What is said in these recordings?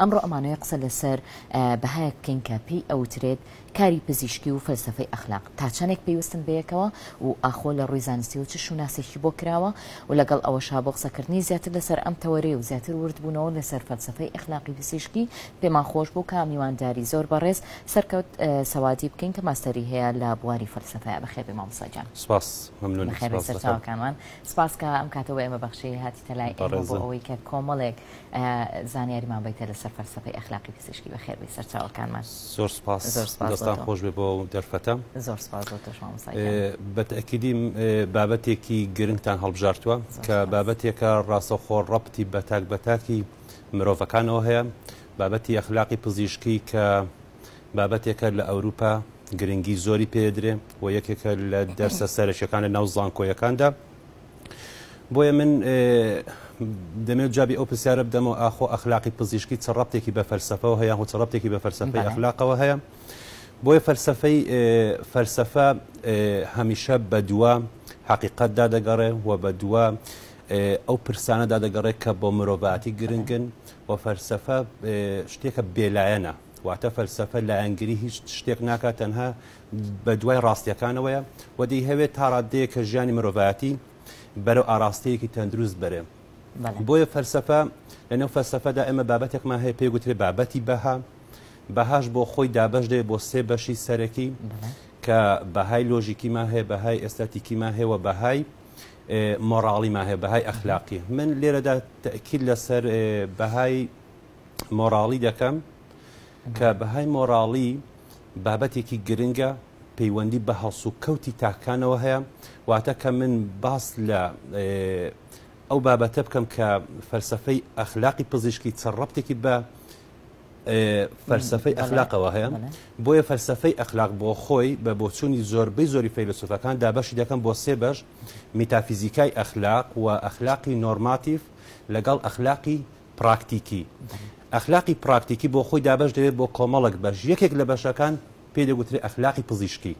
ئەمڕۆ ئەمانەیە قسە لەسەر بەهایە بکەین کە پێی ئەوترێت کاری پزیشکی و فەلسفەی ئەخلاق تا چەندێک پێیوەستن بەیەکەوە و ئاخۆ لە ڕووی زانستی و چ شوناسێکی بۆ کراوە و لەگەڵ ئەوەشا بۆ قسەکردنی زیاتر لەسەر ئەم تەوەری و زیاتر وردبوونەوە لەسەر فەلسفەی ئەخلاقی پزیشکی پێمان خۆش بوو کە میوانداری زۆر بەڕێز سەرکەوت سەوادی بکەین کە ماستەری هەیە لە بواری فەلسفەیە بەخێبی مامساجان سپاس خێ سەرچاوەکانمان سپاس کە ئەم کاتەوە ئێمە بەخشی هاتی تەلای ئەوەی کە کۆمەڵێک زانیاریمان بیتە لەسەر فەرسەپەی ئەخلاقی پزیشکی بە خێربی سەرچاوەکانمان زۆر دەستان خۆش بێ بۆ دەرفەتە زۆر بەتەکیدی بابەتێکی گرنگتان هەڵبژارتووە کە بابەتێکە ڕاستەخۆ ڕەتی بەتاک بەتاکی مرۆڤەکانەوە هەیە بابەتی ئەخلاقی پزیشکی کە بابەتێکە لە ئەوروپا گرنگی زۆری پێدرێ و یەکێکە لە دەرسە سەرشەکان لە ناو زانکۆیەکاندا بۆیە من دەمێت جابی ئەو پرسیارە بدەمەوە ئاخۆ ئەخلاقی پزیشکی چە ڕبتێکی بە فەرسەفەوە هەیە و چە ڕبتێکی بە فەرسەفەی ئەخلاقەوە هەیە بۆیە فەرسەفەی فەرسەفە هەمیشە بە دووە حقیقەتدا دەگەڕێ و بە دووە ئەو پرسانەدا دەگەڕێت کە بۆ مرۆڤاتی گرنگن و فەرسەفە شتێکە بێلایەنە واتە فەلسفە لە ئەنگری هیچ شتێک ناکات تەنها بە دوای ڕاستیەکانەوەیە وەدەی هەوێت تا ڕادەیە کە ژیانی مرۆڤەتی بەرەو ئاراستەیەکی تەندروست بەرێ بۆیە فەرسەفە لەنێو فەرسەفەدا ئێمە بابەتێکمان هەیە پێی گوترێ بابەتی بەها بەهاش بۆ خۆی دابش دێ بۆ سێ بەشی سەرەکی کە بەهای لۆژیکیمان هەیە بەهای ئێستاتیکیمان هەیەوە بەهای مۆراڵیما هەیە بەهای ئەخلاقی من لێرەدا تەکیل لەسەر بەهای مۆراڵی دەکەم کە بەهای مۆراڵی بابەتێکی گرنگە پەیوەندی بە هەڵسو کەوتی تاکانەوە هەیە واتە کە من باس لە ئەو بابەتە بکەم کە فەرسەفەی ئەخلاقی پزیشکی چڕەبتێکی بە فەرسەفەی ئەخلاقەوە هەیە بۆیە فەرسەفەی ئەخلاق بۆ خۆی بە بۆچوونی زۆربەی زۆری فەیلسوفەکان دابەشی دەکەم بۆ سێ بەش میتافیزیکای ئەخلاق و ئەخلاقی نۆرماتیف لەگەڵ ئەخلاقی پراکتیکی ئەخلاقی پراکتیکی بۆ خۆی دابش دەوێت بۆ کۆمەڵک بەش یەکێک لە بەشەکان پێدەگوترێت ئەخلاقی پزیشکی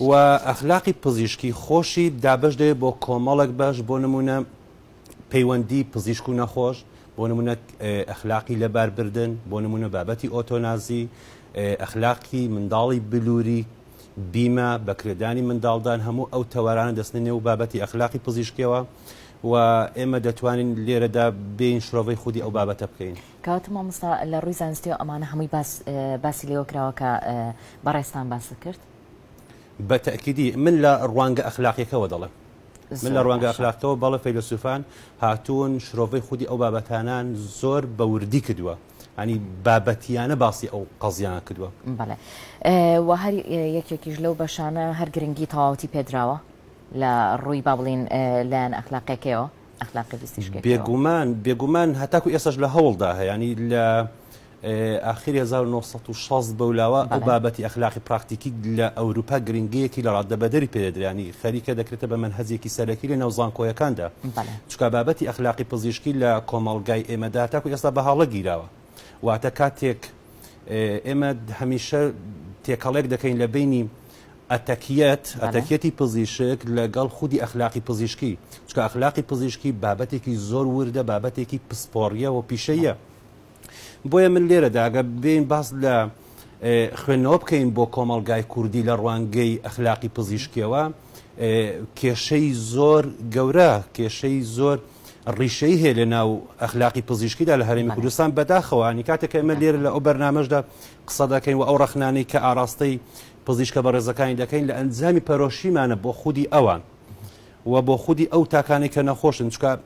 و ئەخلاقی پزیشکی خۆشی دابش دێ بۆ کۆمەڵک بەش بۆ نمونە پەیوەندی پزیشک و نەخۆش بۆ نمونە ئەخلاقی لەبار بردن بۆ نمونە بابەتی ئۆتۆنازی ئەخلاقی منداڵی بلووری بیمە بەکردانی منداڵدان هەموو ئەو تەوارانە دەستن نێو بابەتی ئەخلاقی پزیشکەوە و ئێمە دەتوانین لێرەدا بین شرۆڤی خودی ئەو بابەتە بکەین کەوت مامۆستا لە ڕووی زانستی و ئەمانە هەمووی باسی لێوە کراوە کە بەڕێستان باس کرد بە تەکیدی من لە ڕوانگە ئەخلاقیەکەەوە دەڵێ من لە ڕوانگە ئەخلاقەوە بەڵە فەیلسوفان هاتوون شرۆڤی خودی ئەو بابەتانان زۆر بەوردی کردووە. ئەنی بابەتیانە باسی ئەو قەزیانە کردووە بڵێ وە هەر یەکێکیش لەو بەشانە هەر گرنگی تەواوتی پێدراوە لە ڕووی با بڵین لایەن ئەخلاقەکەەوە ئەخلاقی بێگومان بێگومان هەتاکو ئێسش لە هەوڵدا هەیەنی لە ئاخری 1960 بەولاوە ئەو بابەتی ئەخلاقی پراکتیکی لە ئەوروپا گرنگەیەکی لە ڕاددەبەدەری پێدرانی خەریکە دەکرێتە بە من هەزیەکی سەرەکی لە ناوزانکۆیەکاندا چکە بابەتی ئەخلاقی پزیشکی لە کۆمەلگای ئێمەدا تاکو ئێستا بە هاڵە گیراوە واتە کاتێک ئێمە هەمیشە تێکەڵێک دەکەین لە بینی ئەتەکیەت ئەتەکیەتی پزیشک لەگەڵ خودی ئەخلاقی پزیشکی چکە ئەخلاقی پزیشکی بابەتێکی زۆر وردە بابەتێکی پسپۆریە و پیشەیە. بۆیە من لێرە داگە بین باس لە خوێنەوە بکەین بۆ کۆمەلگای کوردی لە ڕوانگەی ئەخلاقی پزیشکیەوە کێشەی زۆر گەورە کێشەی زۆر ڕیشەی هەیە لە ناو ئەخلاقی پزیشکیدا لە هەرمی کوردستان بەداخەوانی کاتێک ئەمە لێرە لە ئەو بەرنمەشدا قسە دەکەین و ئەو ڕخنانەی کە ئاراستەی پزیشکە بە ڕێزەکانی دەکەین لە ئەنجامی پەرۆشیمانە بۆ خودی ئەوان و بۆ خودی ئەو تاکانی کە نەخۆشن چکە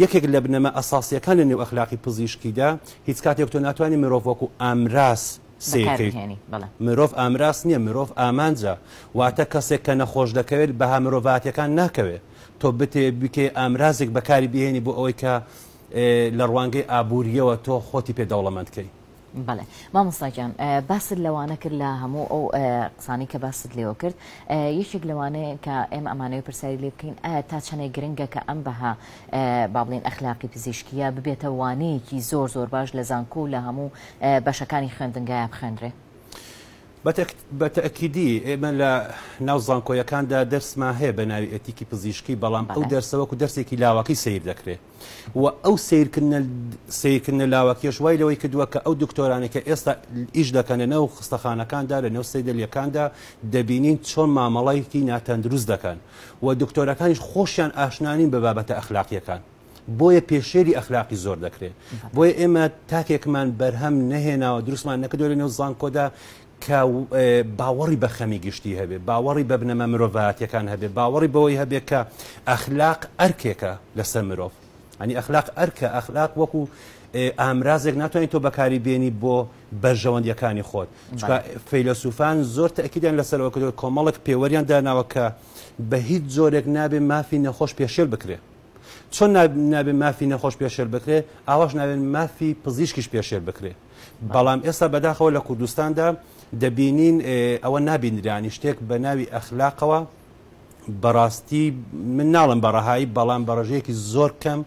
یەکێک لە بنەمە ئەساسیەکان لە نێو ئەخلاقی پزیشکیدا هیچ کاتێک تۆ ناتوانانی مرۆڤوەکو ئامراس سێکەی مرۆڤ ئامراس نییە مرۆڤ ئامانجە واتە کەسێک کە نەخۆش دەکەوێت بەها مرۆڤاتەکان ناکەوێت تۆ بتێ بکێ ئامرازێک بەکاری بهێنی بۆ ئەوەی کە لە ڕوانگەی ئابوووریەوە تۆ خۆتی پێدەوڵەمەندکەی بەڵێ مامۆستاگیان باست لەوانە کرد لە هەموو ئەو قسانی کە باست لێوە کرد یەکێک لەوانەیە کە ئێمە ئەمانەوەی پرسیاری لێ بکەین ئایا تا چەنێک گرنگە کە ئەم بەها با بڵێن ئەخلاقی پزیشکیە ببێتە وانەیەکی زۆر زۆر باش لە زانکۆ لە هەموو بەشەکانی خوێندنگایە بخێنرێ بە تەکیدی ئێمە لە ناو زانکۆیەکاندا دەرسمان هەیە بە ناوی ئەتیکی پزیشکی بەڵام ئەو دەرسەوەکو دەرسێکی لاواکی سیر دەکرێت و ئەو سیرکردە لاواکیش وای لەوەی کردووە کە ئەو دکتۆرانێکە ئێستا ئیش دەکەنە نەو خستەخانەکاندا لە نەو سیدلەکاندا دەبینین چۆن مامەڵایەکی ناتەندروست دەکەن و دکتۆرەکانیش خۆشیان ئاشنانین بە بابەتە ئەخلاقیەکان. بۆیە پێشێری ئەخلاقی زۆر دەکرێت بۆیە ئێمە تاکێکمان بەرهەم نەهێناوە دروستمان نەکردو لە نێو زانکۆدا کە باوەڕی بە خەمی گشتی هەبێ باوەڕی بە بنەمە مرۆڤاتیەکان هەبێ باوەڕی بەوەی هەبێ کە ئەخلاق ئەرکێکە لەسەر مرۆڤ ئەنی ئەخلاق ئەرکە ئەخلاق وەکو ئامرازێک ناتوانانی تۆ بەکاری بێنی بۆ بەرژەوەندیەکانی خۆت فەیلسوفان زۆر تەکیدان لەسەرەوە کە کۆمەڵک پێوەریان داناوە کە بە هیچ زۆرێک نابێ مافی نەخۆش پێشێل بکرێ چۆن نابێ مافی نەخۆش پێشێل بکرێ ئاواش نابێن مافی پزیشکیش پێشێل بکرێ بەڵام ئێستا بەداخەوە لە کوردستاندا دەبینین ئەوە نابینرانی شتێک بە ناوی ئەخلاقەوە بەڕاستی من ناڵم بەڕەهایی بەڵام بەڕژەیەکی زۆر کەم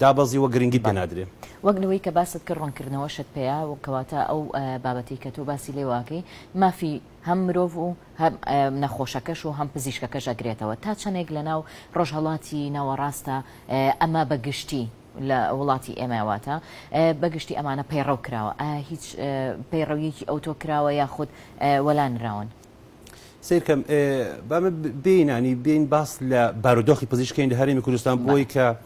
دابەزی وە گرنگی بەنادرێ وەگنەوەی کە باست کرد ڕوانکردنەوە شت پێیا و کەواتە ئەو بابەتی کە تۆ باسی لێواکەی مافی هەم مرۆڤ و نەخۆشەکەش و هەم پزیشکەکەش ئەگرێتەوە تا چەندێک لە ناو ڕۆژهڵاتی ناوەڕاستە ئەمە بەگشتی لە وڵاتی ئێماواتە بەگشتی ئەمانە پەیڕەو کراوە هیچ پەیڕەویەکی ئەوتۆ کراوە یاخود وەلانراون. سیرکەم بامە بینانی بین باس لە بارودۆخی پزیشکین لە هەرمی کوردستان بۆی کە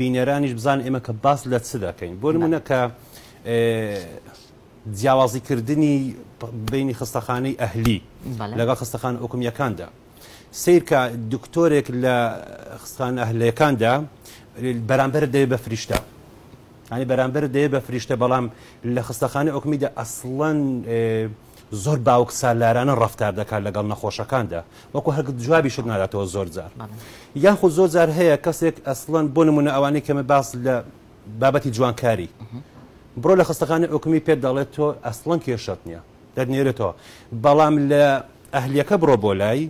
بینەرانیش بزان ئێمە کە باس لە چ دەکەین بۆ نمونە کە جیاوازیکردنی بینی خستەخانەی ئەهلی لەگە خستەخان ئۆکمیەکاندا سیرکە دکتۆرێک لە خستخان ئەهلەکاندا بەرامبەر دەیە بە فریشتە ینی بەرامبەر دەیە بە فریشتە بەڵام لە خستەخانی ئۆکمیدا ئەسڵەن زۆر باوک سالارانە ڕفتار دەکات لەگەڵ نەخۆشەکاندا وەکو هەرگت جوابی شت ناداتەوە زۆر جار یانخۆ زۆر جار هەیە کەسێک ئەسڵەن بۆ نمونە ئەوانەی کەمە باس لە بابەتی جوانکاری بڕۆ لە خستەخانی ئۆکمی پێ دەڵێت تۆ ئەسڵەن کێشت نییە دەدنێرێتەوە بەڵام لە ئەهلیەکە بڕۆ بۆ لای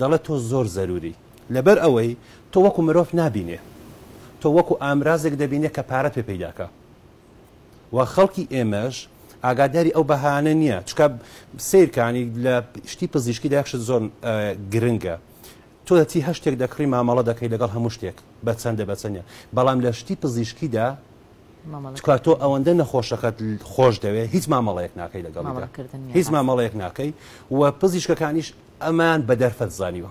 دەڵێت تۆ زۆر زەروری لەبەر ئەوەی تۆ وەکو مرۆڤ نبینێ تۆ وەکو ئامرازێک دەبینێت کە پارەت پێ پیداکە و خەڵکی ئێمەش ئاگاداری ئەو بەهانە نییە چکە سیرکانی لە شتی پزیشکی داخش زۆر گرنگە تۆ دەتی هەشتێک دەکڕی مامەڵە دەکەی لەگەڵ هەموو شتێک بە چەندە بەچەنە بەڵام لە شتی پزیشکیدا تۆ ئەوەندە نەخۆشەکەت خۆش دەوێت هیچ مامەڵەیەک ناکەی لەگەڵ هیچ مامەڵەیەک ناکەی و پزیشکەکانیش ئەمان بە دەرفەت زانیوە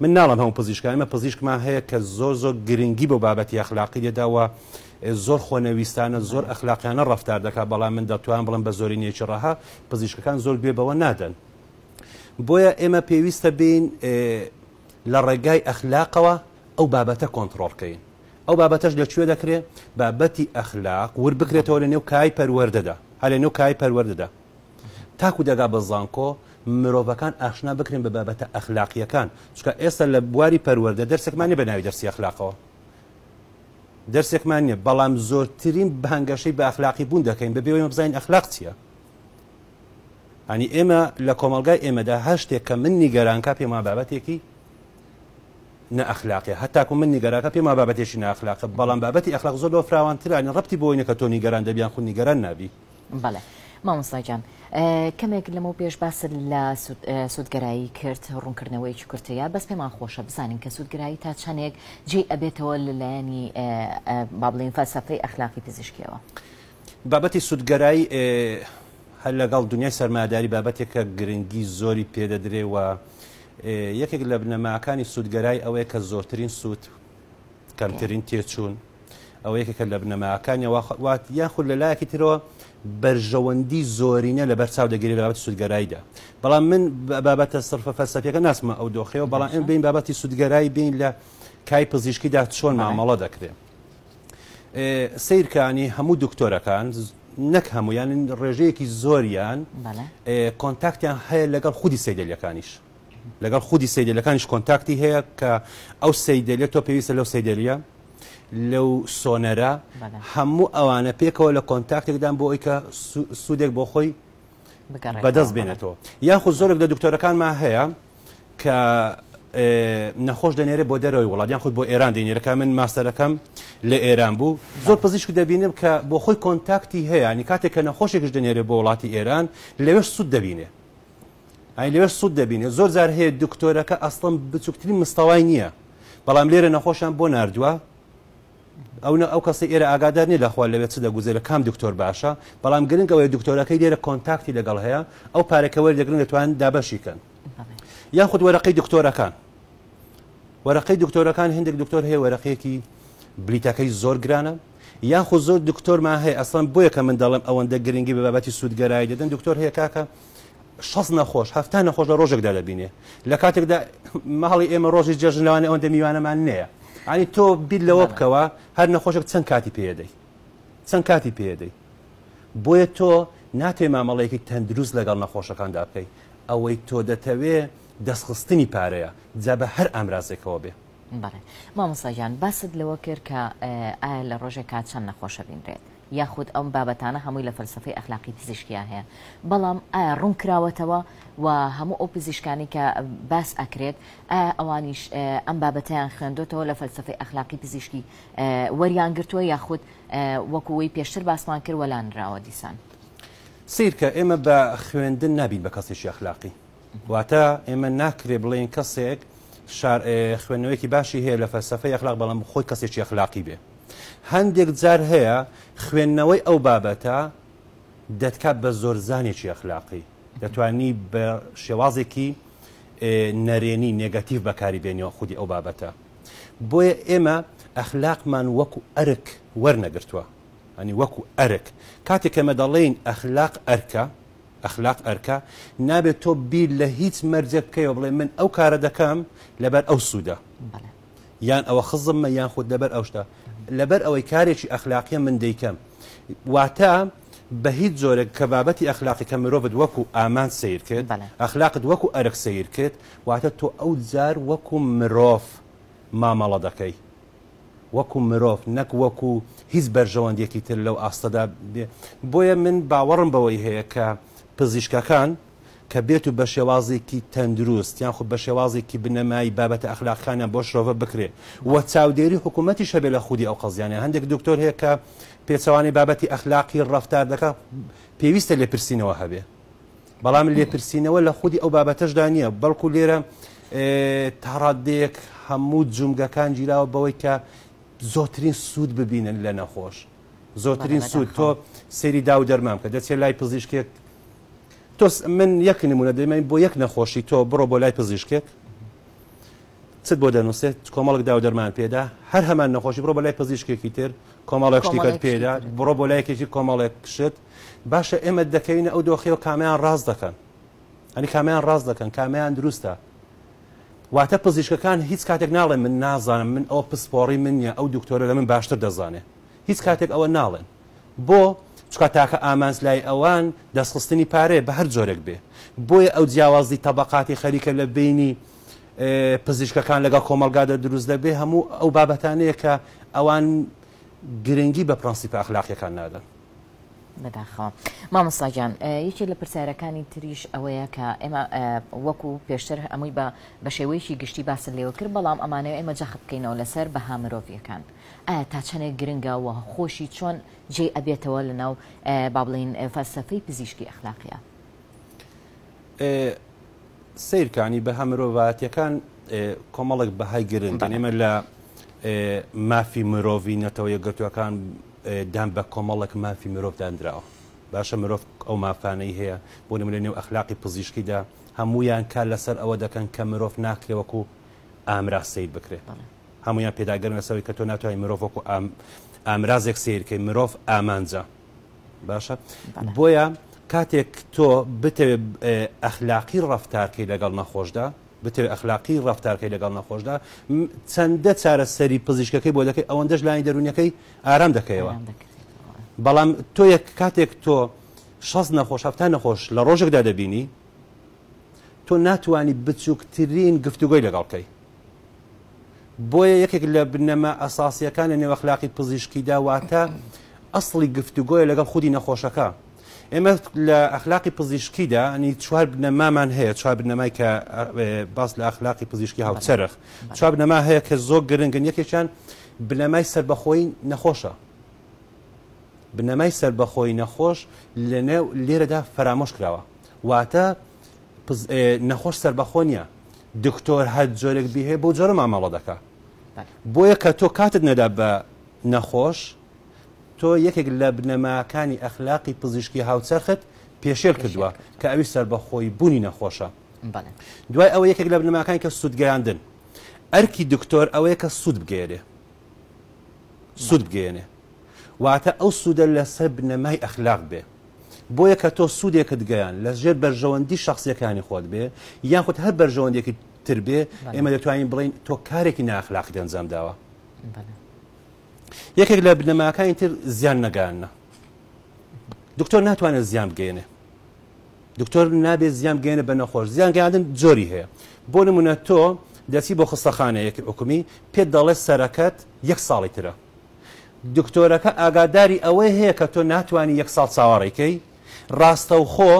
من ناڵم هەم پزیشکە ئەمە پزیشکمان هەیە کە زۆر زۆر گرنگی بۆ بابەتی ئەخلاقی لێداوە زۆر خۆنەویستانە زۆر ئەخلاقیانە ڕفتار دەکات بەڵام من دەتوان بڵم بە زۆری نێکی ڕەها پزیشکەکان زۆر گوێبەوە نادەن بۆیە ئێمە پێویستە بین لە ڕێگای ئەخلاقەوە ئەو بابەتە کۆنتترۆلکەین ئەو بابەتەش لەکوێ دەکرێت بابەتی ئەخلاق ور بکرێتەوە لە نێو کای پەروەردەدا هەر لە نێو کای پەروەردەدا تاکو دەدا بە زانکۆ مرۆڤەکان ئاشنا بکرێن بە بابەتە ئەخلاقیەکان چکە ئێستا لە بواری پەروەەردە دەرسێکمانی بەناوی دەرسی ئەخلاقەوە دەرسێکمان نیە بەڵام زۆرترین بەهنگەشەی بە ئەخلاقی بوون دەکەین بە بێوەمە بزانین ئەخلاق چییە ئەنی ئێمە لە کۆمەلگای ئێمەدا هەشتێک کە من نیگەرانکە پێما بابەتێکی نەخلاقی هەتاکو من نیگەراکە پێما بابەتێکی ناخلاق بەڵام بابەتی ئەخلاق زۆر لۆ فراوانترانی ڕپتی بۆینەکە تۆ نیگەران دەبیان خو نیگەران نابی بەڵێ مامۆستاجان. کەمێک لەمە پێش باست لە سوودگەرایی کرد ڕوونکردنەوەی کورتیا بەس پێمان خۆشە بزانین کە سوودگرایی تا چندێک جێ ئەبێتەوە لەلایەنی با بڵین فەلسەفەی ئەخلاقی پزیشکیەوە. بابەتی سوودگەرایی هەر لەگەڵ دنیای سەرماداری بابەتێکە گرنگی زۆری پێدەدرێەوە یەکێک لە بنەماکانی سوودگەرای ئەوەیە کە زۆرترین سوود کەمترین تێچوون ئەوەیەکێکە لە بنەماکانی وات یاخود لە لایەکی ترەوە بەرژەوەندی زۆرینە لە بەرچاو دەگەری بابەتی سوودگەراییدا بەڵام من بابەتە سرفە فەلسەفیەکە ناسمە ئەو دۆخەوە بەڵام ئەم بین بابەتی سوودگەرایی بین لە کای پزیشکیدا چۆن مامەڵە دەکرێت سیرکانی هەموو دکتۆرەکان نەک هەمویان ڕێژەیەکی زۆریان کۆنتاکتیان هەیە لەگەڵ خودی سەیدلەکانیش لەگەڵ خودی سەیدلەکانیش کۆنتاکتی هەیە کە ئەو سەیدلە تۆ پێویستە لەو سەیدلیە لەو سۆنەرە هەموو ئەوانە پێکەوە لە کۆنتاکتێکدان بۆ ئەوی کە سوودێک بۆ خۆی بەدەست بێنێتەوە یاخود زۆرێک لە دکتۆرەکانمان هەیە کە نەخۆش دەنێرە بۆ دەرەوەی وڵاتیان خود بۆ ئێران دێنێرەکە من ماستەرەکەم لە ئێران بوو زۆر پزیشک دەبینم کە بۆ خۆی کۆنتاکتی هەیە نی کاتێک کە نەخۆشێکش دەنێرە بۆ وڵاتی ئێران لەوێش سوود دەبینێ ئەین لەوێش سوود دەبینێ زۆر زار هەیە دکتۆرەکە ئەسڵم بچووکترین مستەوای نییە بەڵام لێرە نەخۆشان بۆ نردووە ئەوە ئەو کەسی ئێرە ئاگادار نیە لەخوا لەوێت چ دەگوزێ لە کام دکتۆر باشە بەڵام گرنگ ئەوەی دکتۆرەکەی لێرە کۆنتاکتی لەگەڵ هەیە ئەو پارێکەوەری دەگرن دەتوان دابەشیکەن یاخود وەرەقەی دکتۆرەکان وەرەقەی دکتۆرەکان هندێک دکتۆر هەیە وەرەقەیەکی بلیتەکەی زۆر گرانە یاخود زۆر دکتۆرمان هەیە ئەسان بۆیە کە من دەڵم ئەوەندە گرنگی بە بابەتی سوودگەرایی دەدەن دکتۆر هەیە کاکە شەست نەخۆش هەفتان نەخۆش لە ڕۆژێکدا دەبینێ لە کاتێکدا ماڵی ئێمە ڕۆژی جێژنەوانی ئەوەندە میوانەمان نەیە ینی تۆ بیر لەوە بکەوە هەر نەخۆشک چەند کاتی پێدەی چەند کاتی پێدەی بۆیە تۆ ناتێ مامەڵەیەکی تەندروست لەگەڵ نەخۆشەکاندا بکەیت ئەوەی تۆ دەتەوێ دەستخستنی پارەیە جا بە هەر ئامرازێکەوە بێ مامۆساژان باست لەوە کرد کە ئایا لە ڕۆژێک کا چەند نەخۆشە بینرێت. یاخود ئەم بابەتانە هەمووی لە فەلسفی ئەخلاقی پزیشکیان هەیە بەڵام ئایا ڕوون کراوەتەوە و هەموو ئەو پزیشکانی کە باس ئەکرێت ئایا ئەوانیش ئەم بابەتیان خوێندوتەوە لە فەلسفی ئەخلاقی پزیشکی وەریان گرتووە یاخود وەکوی پێشتر باسمان کرد وەلانراوە دیسان سیرکە ئێمە بە خوێندن نبین بە کەسێکی ئەخلاقی واتە ئێمە ناکرێ بڵێن کەسێک خوێندنەوەیکی باشی هەیە لە فەلسفەی ئەخلاق بەڵام خۆی کەسێکی ئەخلاقی بێ هەندێک جار هەیە خوێندنەوەی ئەو بابەتە دەتکات بە زۆرزانێکی ئەخلاقی دەتوانی بە شێوازێکی نەرێنی نێگەتیو بەکاری بێنەوە خودی ئەو بابەتە بۆیە ئێمە ئەخلاقمان وەکو ئەرک وەرنەگرتووە ئەنی وەکو ئەرک کاتێک ئەمە دەڵێن ئەخلاق ئەرکە ئەخلاق ئەرکە نابێت تۆ بیر لە هیچ مەرجە بکەیەوە بڵێ من ئەو کارە دەکەم لەبەر ئەو سوودە یان ئەوە خزممە یان خودت لەبەر ئەوشتا لەبەر ئەوەی کارێکی ئەخلاقیە من دەیکەم واتە بە هیچ جۆرە کە بابەتی ئەخلاقیکە مرۆڤت وەکو ئامان سیر کرد ئەخلاقت وەکو ئەرق سیر کرد واتە تۆ ئەو جار وەکو مرۆڤ مامەڵە دەکەی وەکو مرۆڤ نەک وەکو هیچ بەرژەوەندێکی تر لەو ئاستەدا بۆیە من باوەڕم بەوەی هەیە کە پزیشکەکان کە بێت و بە شێوازێکی تەندروست یان خو بە شێوازێکی بنەمای بابەتە ئەخلاقخانە بۆ شرۆڤە بکرێت و چاودێری حکوومەتی شەبێ لە خودی ئەو قەزیانە هەندێک دکتۆر هەیە کە پێچەوانی بابەتی ئەخلاقی ڕفتار دەکە پێویستە لێپرسینەوە هەبێ بەڵام لێپرسینەوە لە خودی ئەو بابەتەشدا نییە بەڵکو لێرە تاڕادەیەک هەموو جومگەکان گیراوە بەوەی کە زۆترین سوود ببینن لە نەخۆش زۆترین سوود تۆ سێری دا و دەرمام کە دەچێت لای پزیشکێک تۆس من یەک نمونە دەمەین بۆ یەک نەخۆشی تۆ بڕۆ بۆ لای پزیشکێک چت بۆ دەنووسێت کۆمەڵک داو دەرمان پێدا هەر هەمان نەخۆشی بڕۆ بە لای پزیشکێکی تر کۆمەڵێک شتیکت پێدا بڕۆ بۆ لایەکێکی کۆمەڵێک شت باشە ئێمە دەکەینە ئەو دۆخیەوە کامیان ڕاست دەکەن ئەنی کامیان ڕاست دەکەن کامیان دروستە واتە پزیشکەکان هیچ کاتێک ناڵێن من نازانم من ئەو پسپۆڕی منە ئەو دکتۆرە لە من باشتر دەزانێ هیچ کاتێک ئەوە ناڵێن بۆ چکە تاکە ئامانز لای ئەوان دەستخستنی پارێ بە هەر جۆرێک بێ بۆیە ئەو جیاوازی طبقاتی خەریکە لە بینی پزیشکەکان لەگە کۆمەلگادا دروست دەبێ هەموو ئەو بابەتانەیە کە ئەوان گرنگی بە پرەنسیپ ئەخلاقیەکان نادەن بەداخەوە مامۆساگیان یەکێ لە پرسیارەکانی تریش ئەوەیە کە ئێمە وەکو پێشتر هەمووی بە بە شێوەیەکی گشتی باسە لێوە کرد بەڵام ئەمانەوە ئێمە جەخ بکەینەوە لەسەر بەها مرۆڤیەکان ئایا تا چەندێک گرنگەوە خۆشی چۆن جێ ئەبێتەوە لە ناو با بڵین فەلسفەی پزیشکی ئەخلاقیە سیرکانی بەها مرۆڤاتیەکان کۆمەڵک بەهای گرنگ ئێمە لە مافی مرۆڤی نەتەوە یەگەتوەکان دام بە کۆمەڵک مافی مرۆڤ دانراوە باشە مرۆڤ ئەو مافانەی هەیە بۆ نمونە نێو ئەخلاقی پزیشکیدا هەمویان کار لەسەر ئەوە دەکەن کە مرۆڤ ناکرێوەکو ئامرا سیر بکرێت هەمویان پێداگەن لەسەوەی کە تۆ ناتوانانی مرۆڤکو ئامرازێک سیرکەی مرۆڤ ئامانجا باشە بۆیە کاتێک تۆ بتەوێت ئەخلاقی ڕفتارکەی لەگەڵ نەخۆشدا بتێ ئەخلاقی ڕفتارکەی لەگەڵ نەخۆشدا چەندە چارە سەری پزیشکەکەی بۆ دەکەی ئەوەندەش لای دەرونیەکەی ئارام دەکەیەوە بەڵام تۆ یەک کاتێک تۆ شەست نەخۆش هەفتە نەخۆش لە ڕۆژێکدا دەبینی تۆ ناتوانانی بچووکترین گفتوگوی لەگەڵکەی بۆیە یەکێک لە بنەما ئەساسیەکان لە نێوەخلاقی پزیشکیدا واتە ئەسڵی گفتوگۆی لەگەڵ خودی نەخۆشەکە ئێمە لە ئەخلاقی پزیشکیدا نی چوار بنەمامان هەیە چوار بنەمای کە باس لە ئەخلاقی پزیشکی هاوچەرخ چوار بنەما هەیە کە زۆر گرنگن یەکێکیان بنەمای سربەخۆی نەخۆشە بنەمای سربەخۆی نەخۆش لە نێو لێرەدا فرامۆش کراوە واتە نەخۆش سربەخۆنیە دکتۆر هەر جۆرێک بیهەیە بۆ جۆرە مامەڵە دەکات بۆیە کە تۆ کاتت نەدا بە نەخۆش تۆ یەکێک لە بنەماکانی ئەخلاقی پزیشکی هاوچەرخت پێشێل کردووە کە ئەوی سربەخۆی بوونی نەخۆشە دوای ئەوە یەکێک لە بنەماکانی کە سوودگەیاندن ئەرکی دکتۆر ئەوەیە کە سوود بگێرێ سوود بگێنێ واتە ئەو سوودە لەسەر بنەمای ئەخلاق بێ بۆیە کە تۆ سوودێکت گەیان لە ژێر بەرژەوەندی شخصیەکانی خۆت بێ یان خۆت هەر بەرژەوەندێکی تر بێ ئێمە دەتوانین بڵین تۆ کارێکی ناخلاقی دەنجام داوە یەکێک لە بنەماکانی تر زیان نەگانە دکتۆر ناتوانێت زیان بگەێنێ دکتۆر نابێت زیان بگەێنە بە نەخۆش زیان گەیاندن جۆری هەیە بۆ نمونە تۆ دەچی بۆ خستەخانە یەکی حکومی پێت دەڵێ سەرەکەت یەک ساڵی ترە دکتۆرەکە ئاگاداری ئەوەی هەیە کە تۆ ناتوانانی یەک ساڵ چاوەڕێکەی ڕاستە و خۆ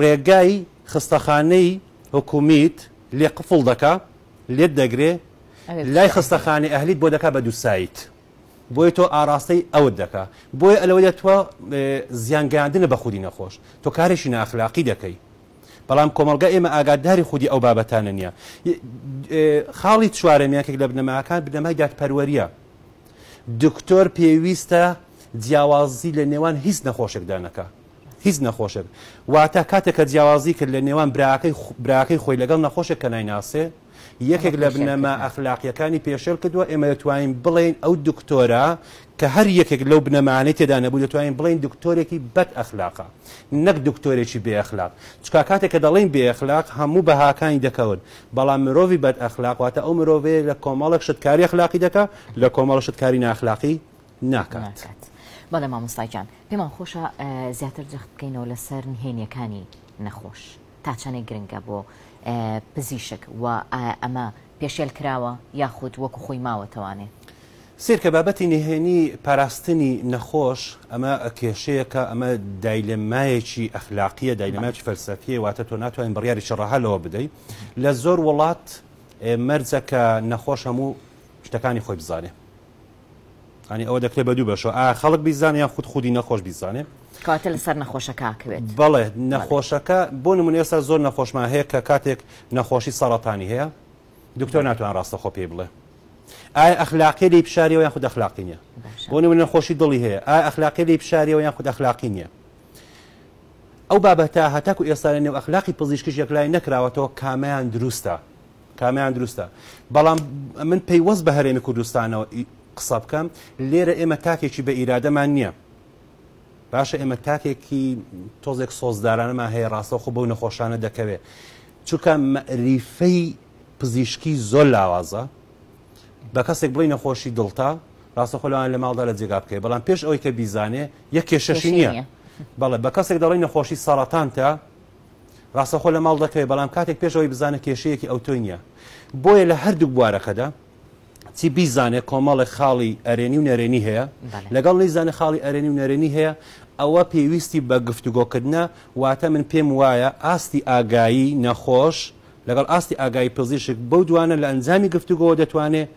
ڕێگای خستەخانەی حکومیت لێ قفڵ دەکا لێت دەگرێ لای خستەخانی ئەهلیت بۆ دەکا بە دووسایت. بۆیە تۆ ئاراستەی ئەوت دەکا بۆیە ئەلەوە دەتوە زیانگەاندنە بە خودی نەخۆش تۆ کارێکی ناخلاقی دەکەی بەڵام کۆمەلگا ئێمە ئاگاداری خودی ئەو بابەتانە نییە خاڵی چوارەمیانکێک لە بنەماکان بنەمای دادپەروەریە دکتۆر پێویستە جیاوازی لە نێوان هیچ نەخۆشێکدانەکە هیچ نەخۆشێک واتە کاتێک کە جیاوازی کرد لە نێوان براکەی براکەی خۆی لەگەڵ نەخۆشێک کە نایناسێ یەکێک لە بنەما ئەخلاقیەکانی پێشێل کردووە ئێمە دەتوانین بڵێن ئەو دکتۆرە کە هەر یەکێک لەو بنەمانەی تێدا نەبوو دەتوانین بڵین دکتۆرێکی بەد ئەخلاقا نەک دکتۆرێکی بێخلاق چکا کاتێک کە دەڵین بێخلاق هەموو بەهاکانی دەکەون بەڵام مرۆڤی بەد ئەخلاقواتە ئەو مرۆڤەیە لە کۆمەڵک شتکاری ئەخلاقی دەکە لە کۆمەڵ شتکاری ناخلاقی ناکات. بەڵێ مامۆستاجان پێمان خۆشە زیاتر جەخت بکەینەوە لەسەر نهێنیەکانی نەخۆش تا چەندێک گرنگە بۆ پزیشک و ئەمە پێشێل کراوە یاخود وەکو خۆی ماوەتەوانێت سێرکە بابەتی نهێنی پاراستنی نەخۆش ئەمە کێشەیەەکە ئەمە دایلێمایەکی ئەخلاقیە دایلەماکی فەلسەفیە واتە تۆ ناتوانین بڕیاری شەڕەهالەوە بدەیت لە زۆر وڵات مەرجەکە نەخۆش هەموو شتەکانی خۆی بزانێ ئەنی ئەوە دەکرێت بە دوو بەشەوە خەڵک بیزانانی یان خود خودی نەخۆش بیزانێ کاتە لەسەر نەخۆشەکەکەوێت بەڵێ نەخۆشەکە بۆ نمونێ ئێستا زۆر نەخۆشمان هەیە کە کاتێک نەخۆشی سەڵەتانی هەیە دکتۆر ناتوان ڕاستە خۆ پێ بڵێ ئایا ئەخلاقی لی پیششاریەوە یان خود ئەخلاقی نیە بۆ نمونە نەخۆشی دڵی هەیە ئایا ئەخلاقی لی پیششاریەوە یان خود ئەخلاقی نییە ئەو بابەتە هەتاکو ئێستاە نێو ئەخلاقی پزیشکیش یەکلای نەکراوەتەوە کامیان دروستە کامیان دروستە بەڵام من پێی وەست بە هەرێمی کوردستانەوە قسە بکەم لێرە ئێمە تاکێکی بە ئیرادەمان نییە باشە ئێمە تاکێکی تۆزێک سۆزدارانەمان هەیە ڕاستە خۆ بەو نەخۆشانە دەکەوێت چونکە مەریفەی پزیشکی زۆر لاوازە بە کەسێک بڵی نەخۆشی دڵتا ڕاستە خۆلوان لە ماڵدا لە جێگا بکەی بەڵام پێش ئەوەی کە بیزانێ یەک کێشەشی نییە بەڵێ بە کەسێک دەڵی نەخۆشی سەڵاتان تا ڕاستەخۆ لە ماڵ دەکەوێت بەڵام کاتێک پێشەوەی بزانە کێشەیەکی ئەوتۆی نییە بۆیە لە هەردوو بوارەکەدا چی بیزانێ کۆمەڵی خاڵی ئەرێنی و نەرێنی هەیە لەگەڵ نەیزانە خاڵی ئەرێنی و نەرێنی هەیە ئەوە پێویستی بە گفتوگۆکردنە واتە من پێم وایە ئاستی ئاگایی نەخۆش لەگەڵ ئاستی ئاگایی پزیشک بەو دوانە لە ئەنجامی گفتوگۆ دەتوانێت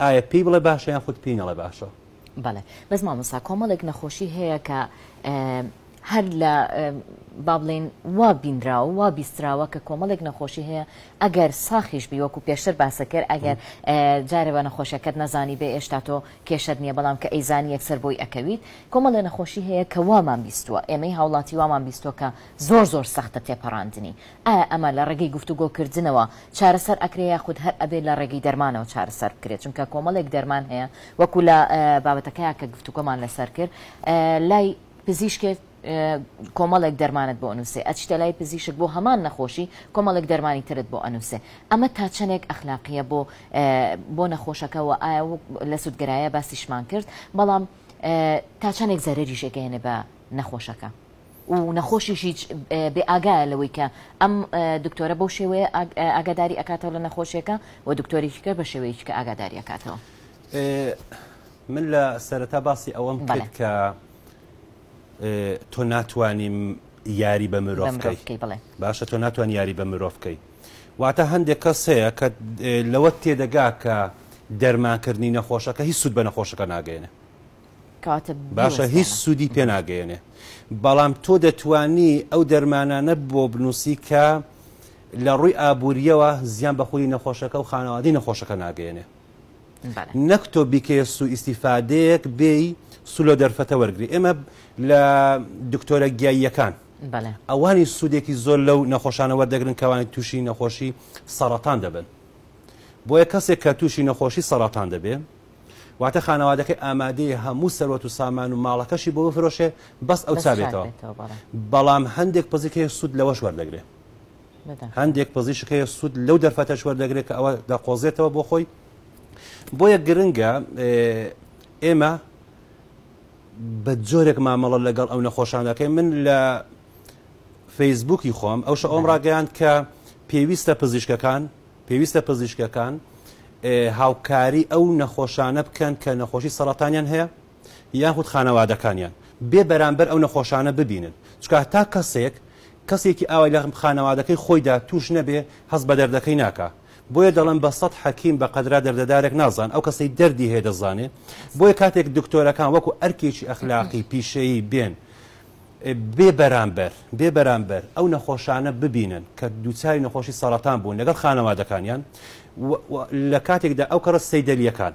ئایا پێی بڵێ باشە یان خودت پێینەڵە باشە. بەڵێ بەزما مسا کۆمەڵێک نەخۆشی هەیە کە هەر لە با بڵێن وا بینراوە وا بیستراوە کە کۆمەڵێک نەخۆشی هەیە ئەگەر ساخیش بی وەکو پێشتر باسەکرد ئەگەر جارەوە نەخۆشەکەت نەزانی بێ ئێشتا تۆ کێشت نییە بەڵام کە ئەیزانی یەکسەر بۆی ئەەکەویت کۆمەڵێ نەخۆشی هەیە کە وامان بیستوە ئێمەی هاوڵاتی وامان بیستۆکە زۆر زۆر سەختە تێپەڕاندنی ئایا ئەمە لە ڕێگەی گفتوگۆکردنەوە چارەسەر ئەکرێ یاخود هەر ئەبێ لە ڕێگەی دەرمانەوە چارەسەر بکرێت چونکە کۆمەڵێک دەرمان هەیە وەکو لە بابەتەکەی کە گفتوگۆمان لەسەر کرد لای پزیشکێت کۆمەڵێک دەرمانت بۆ ئەنووسێ ئەچتە لای پزیشک بۆ هەمان نەخۆشی کۆمەڵێک دەرمانی ترت بۆ ئەنووسێ ئەمە تا چەندێک ئەخلاقیە بۆ بۆ نەخۆشەکەەوە ئایا لە سوودگرایە باسیشمان کرد بەڵام تا چەندێک زەرری ژێگەێنێ بە نەخۆشەکە. و نەخۆشیشی بێ ئاگایە لەوەی کە ئەم دکتۆرە بەو شێوەیە ئاگاداری ئەکاتەوە لە نەخۆشیەکە و دکتۆریکە بە شێوەیەکە ئاگاداری ئەکاتەوە من لە سەرەتا باسی ئەوەم کرد کە تۆ ناتوانیم یاری بە مرۆڤکەی باشە تۆ ناتوان یاری بە مرۆڤکەی واتە هەندێک کەس هەیە کە لەوە تێدەگا کە دەرمانکردنی نەخۆشەکە هیچ سوود بە نەخۆشەکە ناگەێنێ باشە هیچ سوودی پێ ناگەێنێ بەڵام تۆ دەتانی ئەو دەرمانانە بۆ بنووسی کە لە ڕووی ئابوووریەوە زیان بەخۆی نەخۆشەکە و خانەوادی نەخۆشەکە ناگەێنێ نەک تۆ بیکێ سوئیسیفادەیەک بێی سولە دەرفەتە وەرگری ئێمە لە دکتۆرە گیاییەکان ئەوانی سوودێکی زۆر لەو نەخۆشانەوە دەگرن کەوانی تووشی نەخۆشی سەڕەتان دەبن بۆیە کەسێک کە تووشی نەخۆشی سەڕەتان دەبێ واتە خانەوادەکەی ئامادەی هەموو سەرەت و سامان و ماڵەکەشی بۆ بفرۆشێ بەس ئەو چابێتەوە بەڵام هەندێک پزیکەیە سوود لەوەش وەردەگرێت هەندێک پزیشکەیە سوود لەو دەرفەتەش وەردەگرێت کە ئەوە دەقۆزێتەوە بۆ خۆی بۆیە گرنگە ئێمە بە جۆرێک مامەڵە لەگەڵ ئەو نەخۆشانەکەی من لە فەیسبووکی خۆم ئەو شە ئۆم ڕاگەیان کە پێویستە پزیشکەکان پێویستە پزیشکەکان هاوکاری ئەو نەخۆشانە بکەن کە نەخۆشی سەڵاتانیان هەیە یان خودود خانەوادەکانیان بێ بەرامبەر ئەو نەخۆشانە ببینن چکە تا کەسێک کەسێکی ئاوای لە خانەوادەکەی خۆیدا توش نەبێ هەست بە دەردەکەی ناکە بۆیە دەڵم بە سەد حەکیم بە قەدرا دەردەدارێک نازان ئەو کەسی دەردی هەیە دەزانێت بۆیە کاتێک دکتۆرەکان وەکو ئەرکێکی ئەخلاقی پیشەیی بێن بێ بەرامبەر بێ بەرامبەر ئەو نەخۆشانە ببینن کە دووچای نەخۆشی ساڵەتان بوون لەگەڵ خانەوادەکانیان لە کاتێکدا ئەو کەڕە سەیدەلیەکان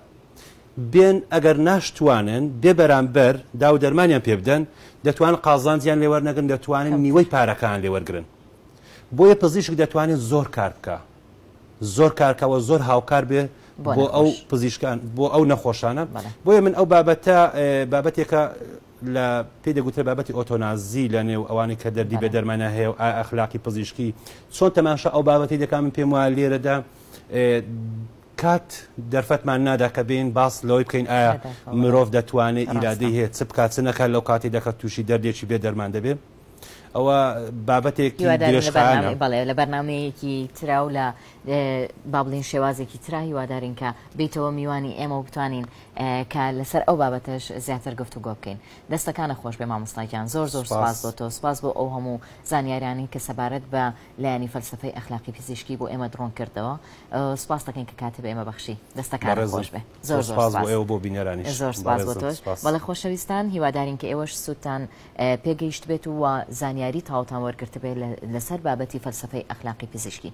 بێن ئەگەر ناشتوانن بێ بەرامبەر دا و دەرمانیان پێ بدەن دەتوان قازانزیان لێوەرنەگرن دەتوانن نیوەی پارەکان لێوەرگن بۆیە پزیشک دەتوانێت زۆر کار بکە زۆر کارکەوە زۆر هاوکار بێ بۆ ئەو پزیشکان بۆ ئەو نەخۆشانە بۆیە من ئەو بابەتە بابەتێکە لە پێ دەگوترە بابەتی ئۆتۆنازی لە نێو ئەوانی کە دەردی بە دەرمانە هەیە و ئەخلاقی پزیشکی چۆن تەماشا ئەو بابەتی دەکان من پێم وایە لێرەدا کات دەرفەتمان نادا کە بین باس لەوەی بکەین ئایا مرۆڤ دەتوانێت ئیرادی هەیە چ بکات چنەکە لەو کاتی دەکات تووشی دەردێکی بێ دەرمان دەبێت ئەوە بابەتێکی بەڵێ لە بەرنمەیەکی تراو لە بابلین شێوازێکی ترا هیوادارین کە بیتەوە میوانی ئێمە بتوانین کە لەسەر ئەو بابەتش زیاتر گفت و گۆ بکەین دەستەکانە خۆش بێ مامۆستاکیان زۆر زۆر سپاس بۆ تۆ سپاس بۆ ئەو هەموو زانیاریانی کە سەبارەت بە لایانی فەلسفەی ئەخلاقی پزیشکی بۆ ئێمە درۆن کردەوە سپاس دەکەین کە کاتب ئێمە بەخشی دەستەکان خۆش بێ زۆر سپاس بۆ ئێوە بۆ بینەرانی زۆر سپاس بۆ تۆش بەڵێ خۆشەویستان هیوادارین کە ئێوەش سووتان پێگەیشت بێت و زانانی زانیاری تاوتان وەرگرت بێت لەسەر بابەتی فەلسفەی ئەخلاقی پزیشکی